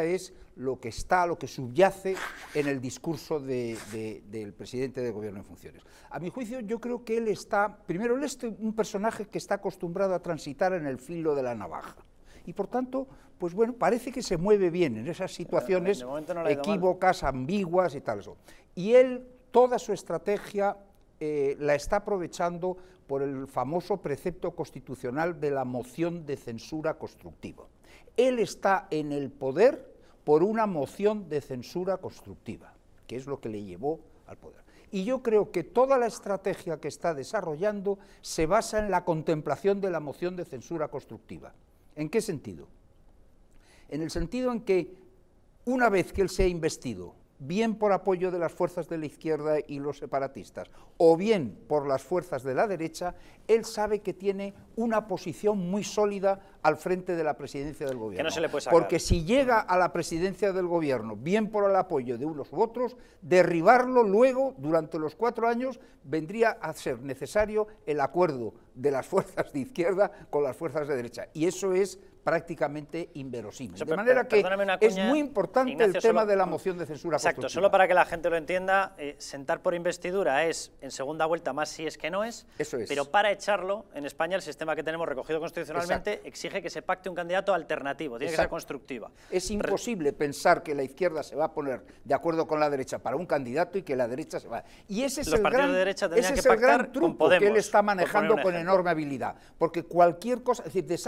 es lo que está, lo que subyace en el discurso del presidente de gobierno en funciones. A mi juicio, yo creo que él está, primero, él es un personaje que está acostumbrado a transitar en el filo de la navaja. Y por tanto, pues bueno, parece que se mueve bien en esas situaciones equívocas, ambiguas y tal. Y él, toda su estrategia eh, la está aprovechando por el famoso precepto constitucional de la moción de censura constructiva. Él está en el poder por una moción de censura constructiva, que es lo que le llevó al poder. Y yo creo que toda la estrategia que está desarrollando se basa en la contemplación de la moción de censura constructiva. ¿En qué sentido? En el sentido en que una vez que él se ha investido bien por apoyo de las fuerzas de la izquierda y los separatistas, o bien por las fuerzas de la derecha, él sabe que tiene una posición muy sólida al frente de la presidencia del gobierno. Porque si llega a la presidencia del gobierno, bien por el apoyo de unos u otros, derribarlo luego, durante los cuatro años, vendría a ser necesario el acuerdo de las fuerzas de izquierda con las fuerzas de derecha. Y eso es prácticamente inverosímil. de manera que es muy importante el tema de la moción de censura. Exacto, solo para que la gente lo entienda, eh, sentar por investidura es en segunda vuelta más si es que no es, pero para echarlo, en España el sistema que tenemos recogido constitucionalmente exige que se pacte un candidato alternativo, tiene que ser constructiva. Es imposible pensar que la izquierda se va a poner de acuerdo con la derecha para un candidato y que la derecha se va. Y ese es el gran, es el truco que él está manejando con el enorme habilidad, porque cualquier cosa, es decir,